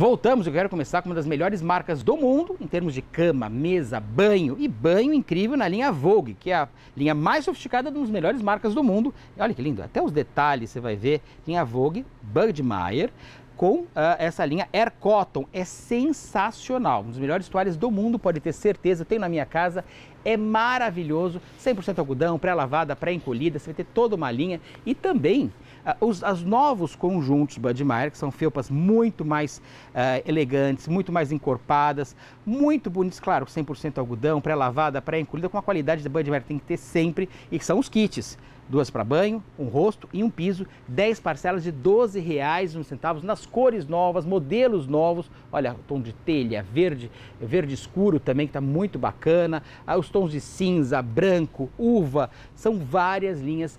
Voltamos, eu quero começar com uma das melhores marcas do mundo em termos de cama, mesa, banho e banho incrível na linha Vogue, que é a linha mais sofisticada das melhores marcas do mundo. E olha que lindo, até os detalhes você vai ver. Linha Vogue, Budmeier, com uh, essa linha Air Cotton. É sensacional, um dos melhores toalhas do mundo, pode ter certeza. tenho na minha casa, é maravilhoso. 100% algodão, pré-lavada, pré-encolhida, você vai ter toda uma linha. E também ah, os, as novos conjuntos Budmeier, que são felpas muito mais uh, elegantes, muito mais encorpadas, muito bonitas, claro, 100% algodão, pré-lavada, pré-encolhida, com a qualidade da Budmeier tem que ter sempre, e são os kits duas para banho, um rosto e um piso, 10 parcelas de R$ 12,01 nas cores novas, modelos novos. Olha, o tom de telha, é verde, é verde escuro também, que está muito bacana. Ah, os tons de cinza, branco, uva, são várias linhas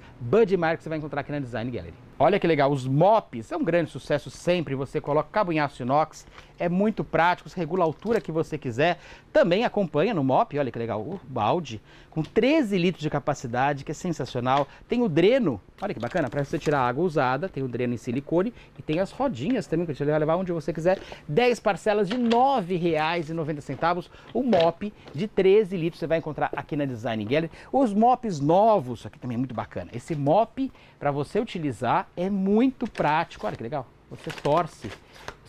Mark que você vai encontrar aqui na Design Gallery. Olha que legal, os mops é um grande sucesso sempre, você coloca cabunhaço inox, é muito prático, você regula a altura que você quiser. Também acompanha no mop, olha que legal, o balde, com 13 litros de capacidade, que é sensacional. Tem o dreno, olha que bacana, para você tirar água usada, tem o dreno em silicone e tem as rodinhas também, que você vai levar onde você quiser. 10 parcelas de R$ 9,90, o mop de 13 litros, você vai encontrar aqui na Design Gallery. Os mops novos, isso aqui também é muito bacana, esse mop para você utilizar é muito prático. Olha que legal. Você torce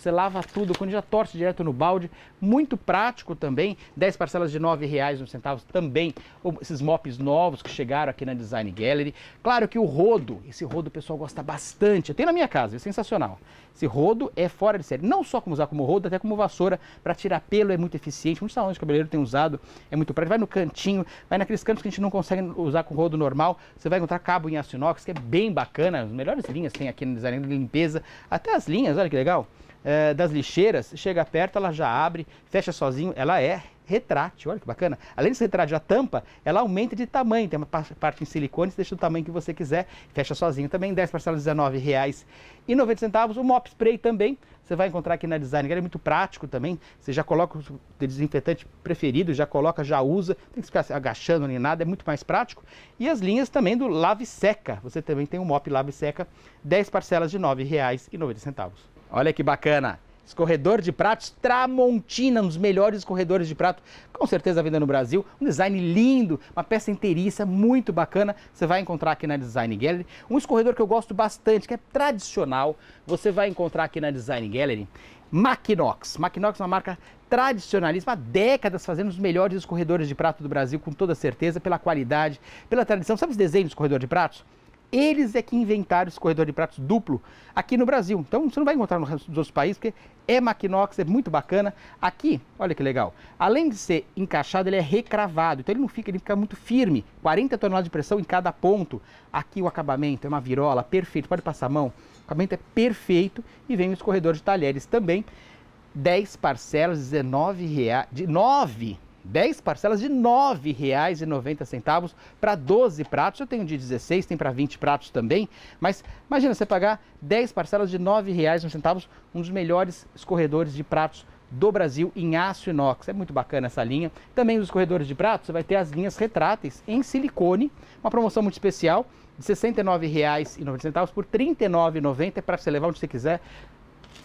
você lava tudo, quando já torce direto no balde, muito prático também, 10 parcelas de R$ 9,01 também, esses mops novos que chegaram aqui na Design Gallery. Claro que o rodo, esse rodo o pessoal gosta bastante, tem na minha casa, é sensacional. Esse rodo é fora de série, não só como usar como rodo, até como vassoura, para tirar pelo é muito eficiente, muitos salões de cabeleireiro tem usado, é muito prático, vai no cantinho, vai naqueles cantos que a gente não consegue usar com rodo normal, você vai encontrar cabo em aço inox, que é bem bacana, as melhores linhas tem aqui na Design Gallery, limpeza, até as linhas, olha que legal. É, das lixeiras, chega perto, ela já abre, fecha sozinho, ela é retrátil, olha que bacana. Além de ser retrátil, a tampa, ela aumenta de tamanho, tem uma parte em silicone, você deixa do tamanho que você quiser, fecha sozinho também, 10 parcelas R$ 19,90. O mop spray também, você vai encontrar aqui na Design é muito prático também, você já coloca o desinfetante preferido, já coloca, já usa, não tem que ficar agachando nem nada, é muito mais prático. E as linhas também do lave seca, você também tem um mop lave seca, 10 parcelas de R$9,90. Olha que bacana. Escorredor de pratos Tramontina, um dos melhores escorredores de prato, com certeza à venda no Brasil. Um design lindo, uma peça inteiriça, muito bacana. Você vai encontrar aqui na Design Gallery. Um escorredor que eu gosto bastante, que é tradicional. Você vai encontrar aqui na Design Gallery. Maquinox. Maquinox é uma marca tradicionalista, há décadas fazendo os melhores escorredores de prato do Brasil, com toda certeza, pela qualidade, pela tradição. Sabe os desenhos de escorredor de pratos? Eles é que inventaram esse corredor de pratos duplo aqui no Brasil. Então você não vai encontrar nos outros países, porque é maquinox, é muito bacana. Aqui, olha que legal, além de ser encaixado, ele é recravado, então ele não fica, ele fica muito firme. 40 toneladas de pressão em cada ponto. Aqui o acabamento é uma virola, perfeito, pode passar a mão. O acabamento é perfeito e vem os corredores de talheres também. 10 parcelas, 19 reais, de 9 10 parcelas de R$ 9,90 para 12 pratos. Eu tenho de 16, tem para 20 pratos também. Mas imagina você pagar 10 parcelas de R$ 9,01, um dos melhores escorredores de pratos do Brasil em aço inox. É muito bacana essa linha. Também nos corredores de pratos você vai ter as linhas retráteis em silicone, uma promoção muito especial de R$ 69,90 por R$ 39,90 para você levar onde você quiser.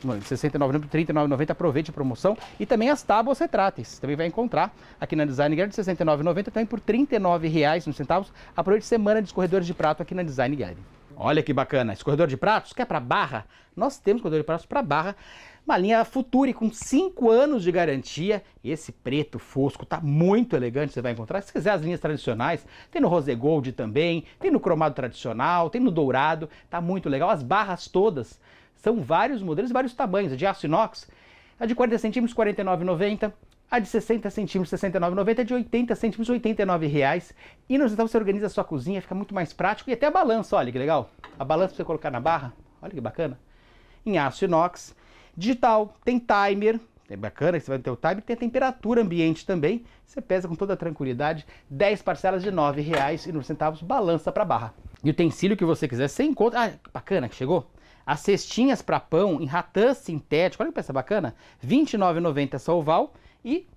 R$ 69,90, 39,90, aproveite a promoção. E também as tábuas retráteis, você também vai encontrar aqui na Design Gallery de R$ 69,90, também por R$ 39,00. Aproveite semana de escorredores de prato aqui na Design Gallery. Olha que bacana, escorredor de pratos, quer para barra? Nós temos escorredor de pratos para barra. Uma linha Future com 5 anos de garantia. Esse preto fosco tá muito elegante, você vai encontrar. Se quiser as linhas tradicionais, tem no Rosé Gold também, tem no cromado tradicional, tem no dourado, tá muito legal. As barras todas são vários modelos, vários tamanhos, a de aço inox, a de 40 centímetros, 49,90, a de 60 centímetros, 69,90, a de 80 centímetros, 89 reais. E nos então você organiza a sua cozinha, fica muito mais prático e até a balança, olha que legal. A balança pra você colocar na barra, olha que bacana, em aço inox, Digital, tem timer, é bacana que você vai ter o timer, tem a temperatura ambiente também. Você pesa com toda tranquilidade, 10 parcelas de R$ 9,09, balança para barra. E o utensílio que você quiser, você encontra. Ah, bacana que chegou. As cestinhas para pão em ratã sintético, olha que peça bacana, R$ 29,90 essa oval e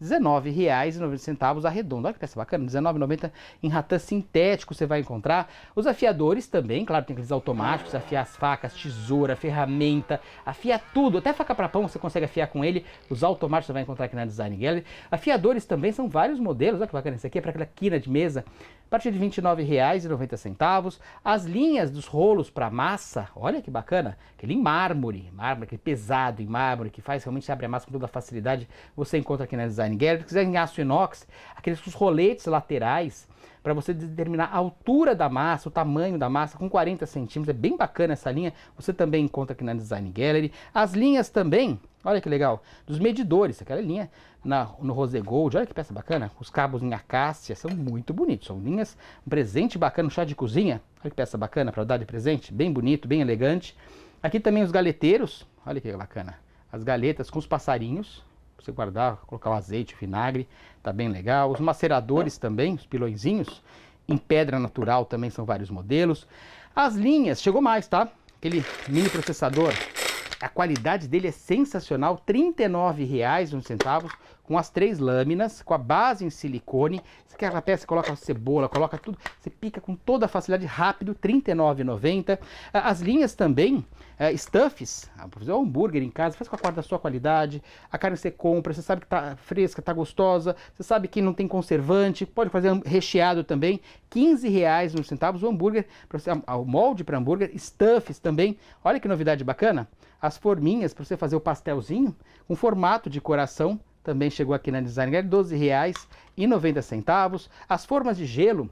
R$19,90 arredondo. Olha que peça bacana, R$19,90 em ratã sintético você vai encontrar. Os afiadores também, claro, tem aqueles automáticos, afiar as facas, tesoura, ferramenta, afia tudo, até faca para pão você consegue afiar com ele. Os automáticos você vai encontrar aqui na Design Gallery. Afiadores também são vários modelos, olha que bacana, esse aqui é para aquela quina de mesa a partir de R$ 29,90. As linhas dos rolos para massa, olha que bacana, aquele em mármore, mármore, aquele pesado em mármore, que faz realmente abre a massa com toda facilidade, você encontra aqui na Design Gallery. Se quiser em aço inox, aqueles os roletes laterais, para você determinar a altura da massa, o tamanho da massa, com 40 centímetros. É bem bacana essa linha. Você também encontra aqui na Design Gallery. As linhas também, olha que legal, dos medidores. Aquela linha na, no Rose Gold, olha que peça bacana. Os cabos em acácia são muito bonitos. São linhas, um presente bacana, um chá de cozinha. Olha que peça bacana para dar de presente. Bem bonito, bem elegante. Aqui também os galeteiros, olha que bacana. As galetas com os passarinhos, você guardar, colocar o azeite, o vinagre, tá bem legal. Os maceradores também, os pilõezinhos, em pedra natural também são vários modelos. As linhas, chegou mais, tá? Aquele mini processador, a qualidade dele é sensacional, R$ 39,01 com as três lâminas, com a base em silicone. Você quer a peça, coloca cebola, coloca tudo. Você pica com toda a facilidade, rápido, R$ 39,90. Ah, as linhas também, uh, stuffs, ah, fazer um hambúrguer em casa, faz com a corda da sua qualidade. A carne você compra, você sabe que tá fresca, tá gostosa. Você sabe que não tem conservante, pode fazer recheado também. R$ 15,01 o hambúrguer, você, ah, o molde para hambúrguer, stuffs também. Olha que novidade bacana. As forminhas para você fazer o pastelzinho, com formato de coração, também chegou aqui na Design Gallery, R$12,90. As formas de gelo,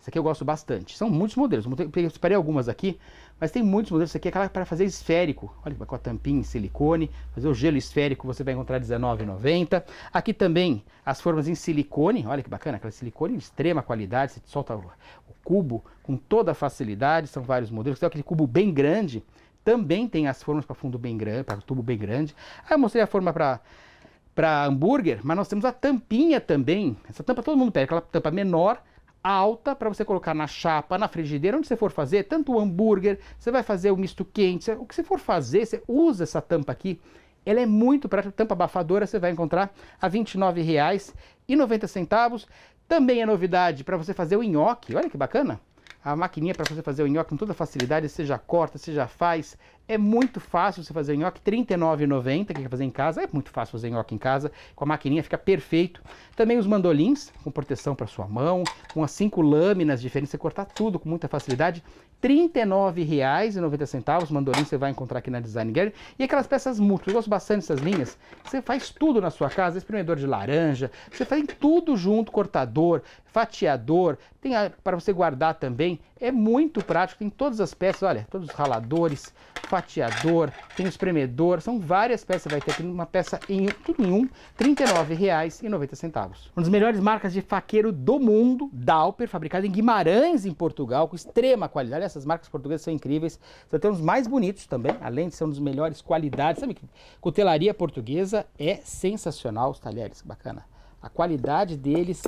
isso aqui eu gosto bastante. São muitos modelos, eu separei algumas aqui, mas tem muitos modelos. Isso aqui é aquela para fazer esférico, olha, com a tampinha em silicone, fazer o gelo esférico você vai encontrar R$19,90. Aqui também as formas em silicone, olha que bacana, aquela silicone de extrema qualidade, você solta o cubo com toda facilidade, são vários modelos, tem aquele cubo bem grande, também tem as formas para fundo bem grande, para tubo bem grande. Aí eu mostrei a forma para para hambúrguer, mas nós temos a tampinha também. Essa tampa todo mundo pega, aquela tampa menor, alta, para você colocar na chapa, na frigideira, onde você for fazer, tanto o hambúrguer, você vai fazer o misto quente, o que você for fazer, você usa essa tampa aqui. Ela é muito prática, tampa abafadora você vai encontrar a R$ 29,90. Também é novidade para você fazer o nhoque, olha que bacana. A maquininha para você fazer o nhoque com toda facilidade, você já corta, você já faz, é muito fácil você fazer nhoque, R$ 39,90, que quer fazer em casa, é muito fácil fazer nhoque em casa, com a maquininha fica perfeito. Também os mandolins, com proteção para sua mão, com as cinco lâminas diferentes, você cortar tudo com muita facilidade. R$ 39,90, mandolins você vai encontrar aqui na Design Gallery. E aquelas peças múltiplas, eu gosto bastante dessas linhas, você faz tudo na sua casa, espremedor de laranja, você faz tudo junto, cortador, fatiador, tem para você guardar também, é muito prático, tem todas as peças, olha, todos os raladores, fatiador, tem o espremedor, são várias peças, vai ter aqui uma peça em tudo em um, R$ 39,90. Uma das melhores marcas de faqueiro do mundo, Dauper, fabricada em Guimarães, em Portugal, com extrema qualidade. Essas marcas portuguesas são incríveis, são até os mais bonitos também, além de ser um dos melhores qualidades. Sabe que cutelaria portuguesa é sensacional, os talheres, bacana. A qualidade deles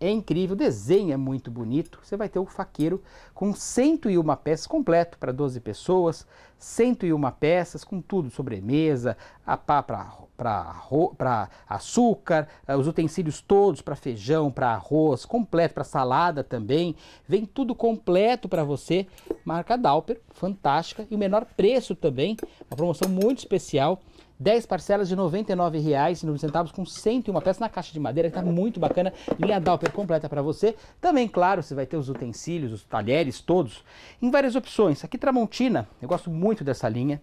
é incrível, o desenho é muito bonito. Você vai ter o faqueiro com 101 peças completo para 12 pessoas, 101 peças com tudo, sobremesa, a pá para açúcar, eh, os utensílios todos para feijão, para arroz, completo para salada também. Vem tudo completo para você, marca Dalper, fantástica e o menor preço também, uma promoção muito especial 10 parcelas de R$ 99,09 com 101 peças na caixa de madeira, que tá muito bacana. Linha Dalper completa para você. Também, claro, você vai ter os utensílios, os talheres, todos, em várias opções. Aqui Tramontina, eu gosto muito dessa linha.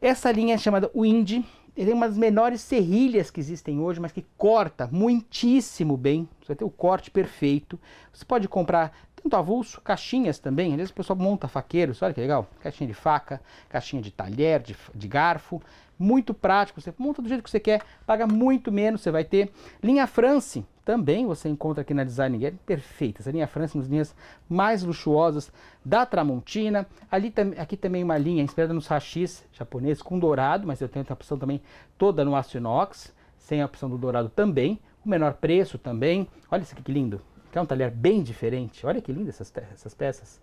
Essa linha é chamada Windy. Ele tem uma das menores serrilhas que existem hoje, mas que corta muitíssimo bem. Você vai ter o corte perfeito. Você pode comprar tanto avulso, caixinhas também. Às vezes o pessoal monta faqueiros, olha que legal. Caixinha de faca, caixinha de talher, de, de garfo muito prático, você monta do jeito que você quer, paga muito menos, você vai ter. Linha France, também você encontra aqui na Design Gallery, perfeita, essa linha France, uma das linhas mais luxuosas da Tramontina. Ali, tam, aqui também uma linha inspirada nos hashis japoneses com dourado, mas eu tenho essa opção também toda no aço inox, sem a opção do dourado também, o menor preço também. Olha isso aqui que lindo, que é um talher bem diferente, olha que linda essas, essas peças.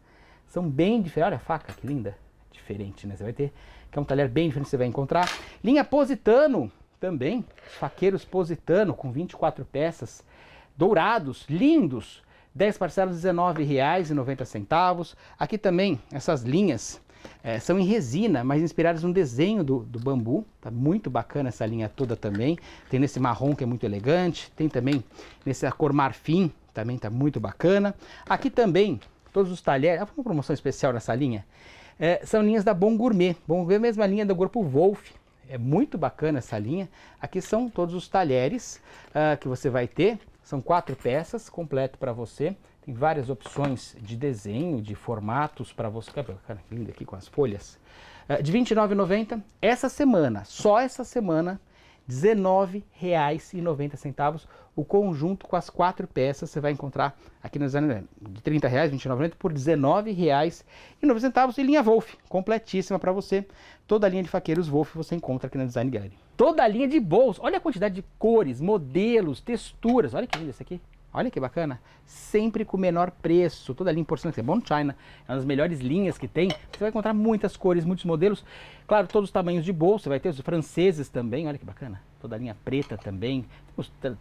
São bem diferentes, olha a faca que linda, diferente, né? Você vai ter que é um talher bem diferente que você vai encontrar. Linha Positano também, faqueiros Positano com 24 peças, dourados, lindos, 10 parcelas R$19,90. Aqui também essas linhas é, são em resina, mas inspiradas no desenho do, do, bambu. Tá muito bacana essa linha toda também. Tem nesse marrom que é muito elegante, tem também nessa cor marfim, também tá muito bacana. Aqui também, todos os talheres, ah, uma promoção especial nessa linha é, são linhas da Bom Gourmet. Bom Gourmet é a mesma linha do grupo Wolf. É muito bacana essa linha. Aqui são todos os talheres uh, que você vai ter. São quatro peças, completo para você. Tem várias opções de desenho, de formatos para você. Cara, que lindo aqui com as folhas. Uh, de R$29,90 essa semana, só essa semana, R$19,90 o conjunto com as quatro peças. Você vai encontrar aqui no Design de R$30,29 por R$19,90. E linha Wolf, completíssima para você. Toda a linha de faqueiros Wolf você encontra aqui na Design Gallery. Toda a linha de bolsos, olha a quantidade de cores, modelos, texturas. Olha que lindo esse aqui. Olha que bacana. Sempre com menor preço. Toda linha em porcelana, que é Bon China, é uma das melhores linhas que tem. Você vai encontrar muitas cores, muitos modelos. Claro, todos os tamanhos de bolsa, vai ter os franceses também. Olha que bacana toda a linha preta também,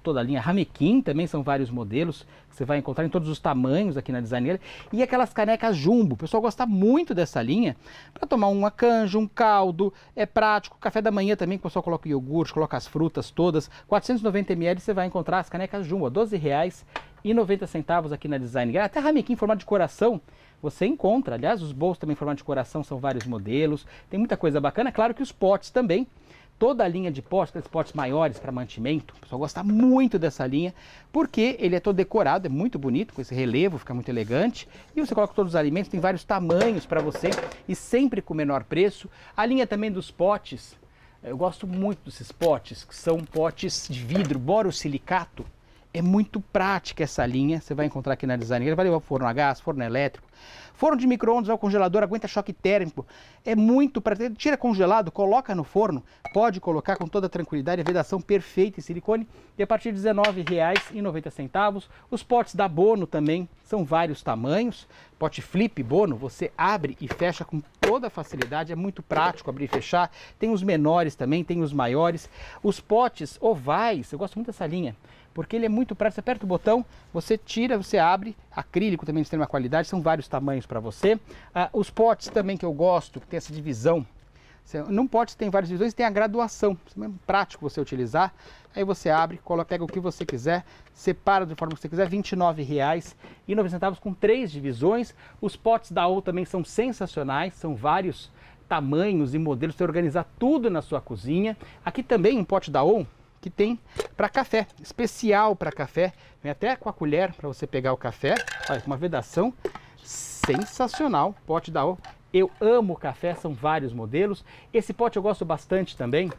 toda a linha Ramequim também são vários modelos que você vai encontrar em todos os tamanhos aqui na Designer e aquelas canecas jumbo. O pessoal gosta muito dessa linha para tomar uma canja, um caldo, é prático, café da manhã também, que o pessoal coloca o iogurte, coloca as frutas todas. 490 ml você vai encontrar as canecas jumbo, R$ centavos aqui na Designer. Até Ramequim em formato de coração você encontra. Aliás, os bolsos também em formato de coração são vários modelos. Tem muita coisa bacana, claro que os potes também toda a linha de potes, aqueles potes maiores para mantimento. O pessoal gosta muito dessa linha, porque ele é todo decorado, é muito bonito, com esse relevo, fica muito elegante. E você coloca todos os alimentos, tem vários tamanhos para você e sempre com menor preço. A linha também dos potes, eu gosto muito desses potes, que são potes de vidro, borosilicato. É muito prática essa linha, você vai encontrar aqui na Design, vai levar forno a gás, forno elétrico, Forno de micro-ondas ao congelador aguenta choque térmico. É muito para tira congelado, coloca no forno, pode colocar com toda tranquilidade, a vedação perfeita em silicone e a partir de R$19,90. Os potes da Bono também são vários tamanhos. Pote flip Bono, você abre e fecha com toda facilidade, é muito prático abrir e fechar. Tem os menores também, tem os maiores. Os potes ovais, eu gosto muito dessa linha, porque ele é muito prático. Você aperta o botão, você tira, você abre acrílico também de extrema qualidade, são vários tamanhos para você. Ah, os potes também que eu gosto, que tem essa divisão. Não pote tem várias divisões, tem a graduação, é prático você utilizar. Aí você abre, coloca, pega o que você quiser, separa de forma que você quiser, R$ 29,09 com três divisões. Os potes da O também são sensacionais, são vários tamanhos e modelos, você organizar tudo na sua cozinha. Aqui também um pote da O, que tem para café, especial para café. Vem até com a colher para você pegar o café. Olha, com uma vedação sensacional, pote da O. Eu amo café, são vários modelos. Esse pote eu gosto bastante também,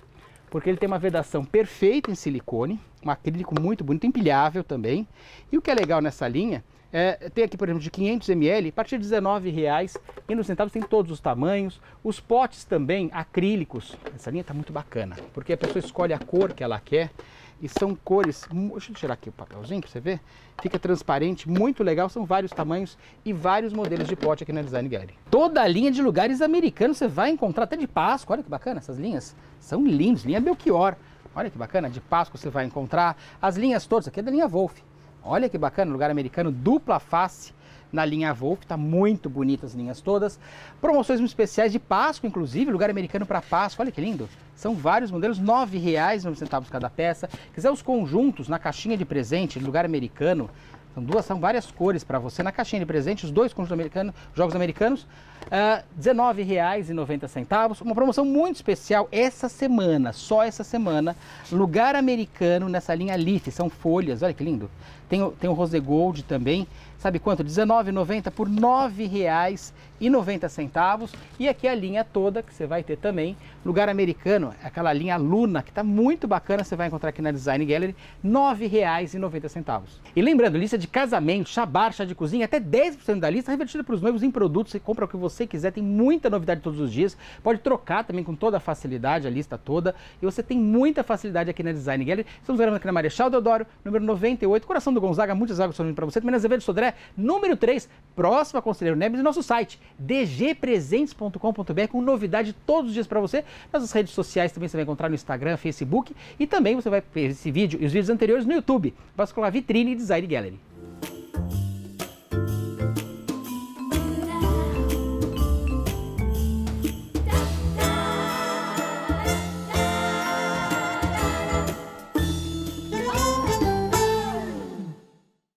porque ele tem uma vedação perfeita em silicone, um acrílico muito bonito, empilhável também. E o que é legal nessa linha é, tem aqui, por exemplo, de 500 ml, a partir de R$19,00 e nos centavos tem todos os tamanhos. Os potes também, acrílicos. Essa linha está muito bacana, porque a pessoa escolhe a cor que ela quer e são cores, deixa eu tirar aqui o papelzinho para você ver, fica transparente, muito legal, são vários tamanhos e vários modelos de pote aqui na Design Gallery. Toda a linha de lugares americanos você vai encontrar, até de Páscoa, olha que bacana essas linhas, são lindas, linha Belchior, olha que bacana, de Páscoa você vai encontrar, as linhas todas, aqui é da linha Wolf, Olha que bacana, lugar americano, dupla face na linha Wolf, tá muito bonitas as linhas todas. Promoções especiais de Páscoa, inclusive, lugar americano para Páscoa, olha que lindo. São vários modelos, R$ 9,09 cada peça. Quiser os conjuntos na caixinha de presente, lugar americano, são duas, são várias cores para você na caixinha de presente, os dois conjuntos americanos, jogos americanos, ah, R$19,90. uh, Uma promoção muito especial essa semana, só essa semana. Lugar americano nessa linha Leaf. São folhas, olha que lindo. Tem, o, tem o Rose Gold também. Sabe quanto? R$19,90 por R$9,90. E aqui é a linha toda que você vai ter também. Lugar americano, aquela linha Luna, que está muito bacana. Você vai encontrar aqui na Design Gallery. R$ 9,90. E lembrando, lista de casamento, chá bar, chá de cozinha, até 10% da lista é revertida para os noivos em produtos. Você compra o que você você quiser, tem muita novidade todos os dias. Pode trocar também com toda a facilidade, a lista toda. E você tem muita facilidade aqui na Design Gallery. Estamos gravando aqui na Marechal Deodoro, número 98, coração do Gonzaga, muitas águas sonhando para você. Também na Azevedo Sodré, número 3, próximo a Conselheiro Neves e nosso site, dgpresentes.com.br, com novidade todos os dias para você. Nas redes sociais também você vai encontrar no Instagram, Facebook e também você vai ver esse vídeo e os vídeos anteriores no YouTube. Vascular Vitrine Design Gallery.